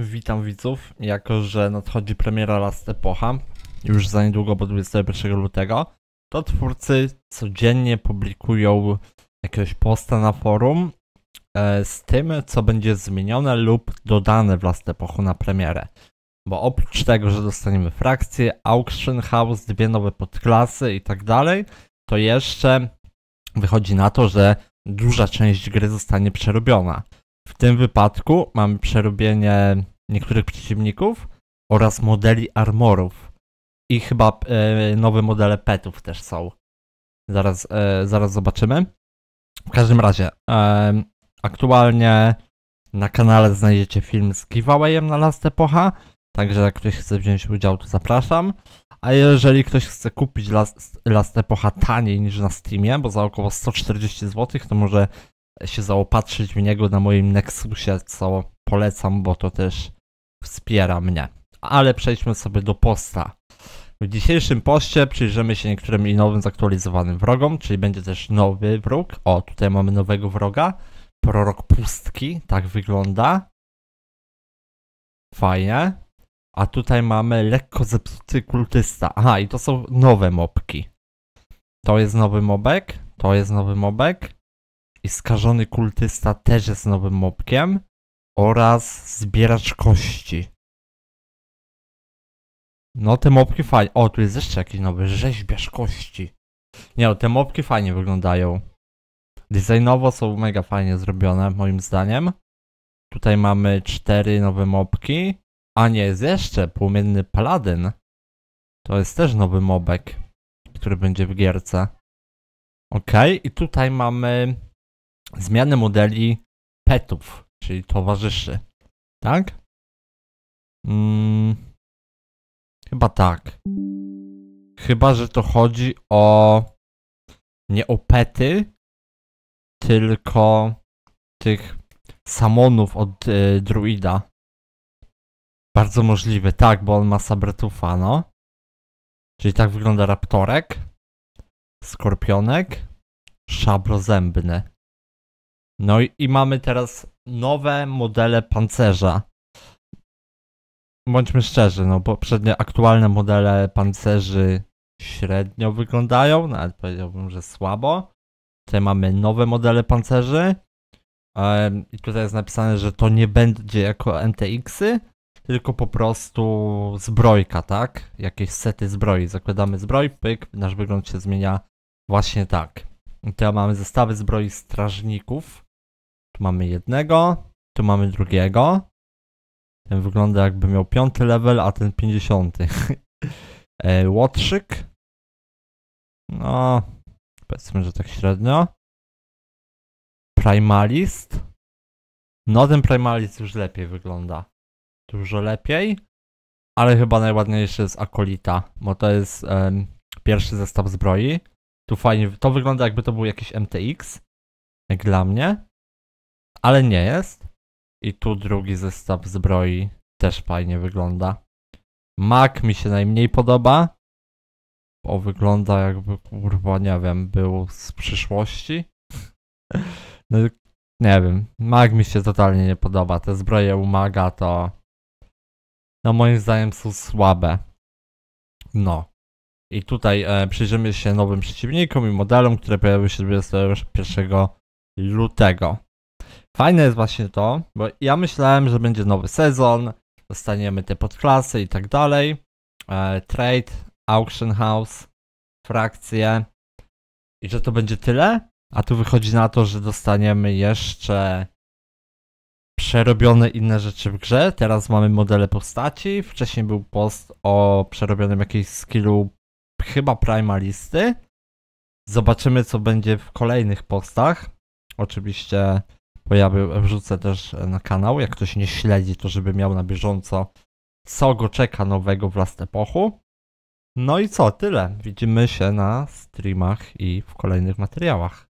Witam widzów, jako że nadchodzi premiera Last Epocha, już za niedługo, bo 21 lutego, to twórcy codziennie publikują jakieś posta na forum e, z tym, co będzie zmienione lub dodane w Last Epochu na premierę. Bo oprócz tego, że dostaniemy frakcję, auction house, dwie nowe podklasy i tak dalej, to jeszcze wychodzi na to, że duża część gry zostanie przerobiona. W tym wypadku mamy przerobienie niektórych przeciwników oraz modeli armorów. I chyba e, nowe modele petów też są. Zaraz, e, zaraz zobaczymy. W każdym razie, e, aktualnie na kanale znajdziecie film z giveawayem na Last Epocha, także jak ktoś chce wziąć udział, to zapraszam. A jeżeli ktoś chce kupić Last, Last Epocha taniej niż na Steamie, bo za około 140 zł, to może się zaopatrzyć w niego na moim Nexusie, co polecam, bo to też wspiera mnie. Ale przejdźmy sobie do posta. W dzisiejszym poście przyjrzymy się niektórym i nowym zaktualizowanym wrogom, czyli będzie też nowy wróg. O, tutaj mamy nowego wroga. Prorok pustki, tak wygląda. Fajnie. A tutaj mamy lekko zepsuty kultysta. Aha, i to są nowe mobki. To jest nowy mobek, to jest nowy mobek i skażony kultysta też jest nowym mopkiem oraz zbieracz kości. No te mopki fajnie. O, tu jest jeszcze jakiś nowy rzeźbiarz kości. Nie, no, te mopki fajnie wyglądają. Designowo są mega fajnie zrobione, moim zdaniem. Tutaj mamy cztery nowe mopki. A nie, jest jeszcze płomienny paladyn. To jest też nowy mobek, który będzie w gierce. Ok, i tutaj mamy zmianę modeli petów, czyli towarzyszy. Tak? Hmm, chyba tak. Chyba, że to chodzi o nie o pety, tylko tych samonów od y, druida. Bardzo możliwe, tak, bo on ma sabretufa, no. Czyli tak wygląda raptorek, skorpionek, szablozębny. No i, i mamy teraz nowe modele pancerza. Bądźmy szczerzy, no poprzednie aktualne modele pancerzy średnio wyglądają, nawet powiedziałbym, że słabo. Tutaj mamy nowe modele pancerzy. I tutaj jest napisane, że to nie będzie jako NTX-y, tylko po prostu zbrojka, tak? Jakieś sety zbroi. Zakładamy zbroj, pyk, nasz wygląd się zmienia właśnie tak. I tutaj mamy zestawy zbroi strażników. Tu mamy jednego, tu mamy drugiego. Ten wygląda jakby miał piąty level, a ten pięćdziesiąty. e, łotrzyk. No, powiedzmy, że tak średnio. Primalist. No, ten Primalist już lepiej wygląda. Dużo lepiej. Ale chyba najładniejszy jest Akolita, bo to jest um, pierwszy zestaw zbroi. Tu fajnie, to wygląda jakby to był jakiś MTX, jak dla mnie ale nie jest. I tu drugi zestaw zbroi też fajnie wygląda. Mac mi się najmniej podoba, bo wygląda jakby, kurwa, nie wiem, był z przyszłości. No, nie wiem, Mag mi się totalnie nie podoba. Te zbroje umaga to. No, moim zdaniem są słabe. No. I tutaj e, przyjrzymy się nowym przeciwnikom i modelom, które pojawiły się 21 lutego. Fajne jest właśnie to, bo ja myślałem, że będzie nowy sezon, dostaniemy te podklasy i tak dalej. E, trade, auction house, frakcje i że to będzie tyle. A tu wychodzi na to, że dostaniemy jeszcze przerobione inne rzeczy w grze. Teraz mamy modele postaci. Wcześniej był post o przerobionym jakimś skillu chyba primalisty. Zobaczymy co będzie w kolejnych postach. Oczywiście ja Wrzucę też e, na kanał, jak ktoś nie śledzi, to żeby miał na bieżąco, co go czeka nowego w Last Epochu. No i co, tyle. Widzimy się na streamach i w kolejnych materiałach.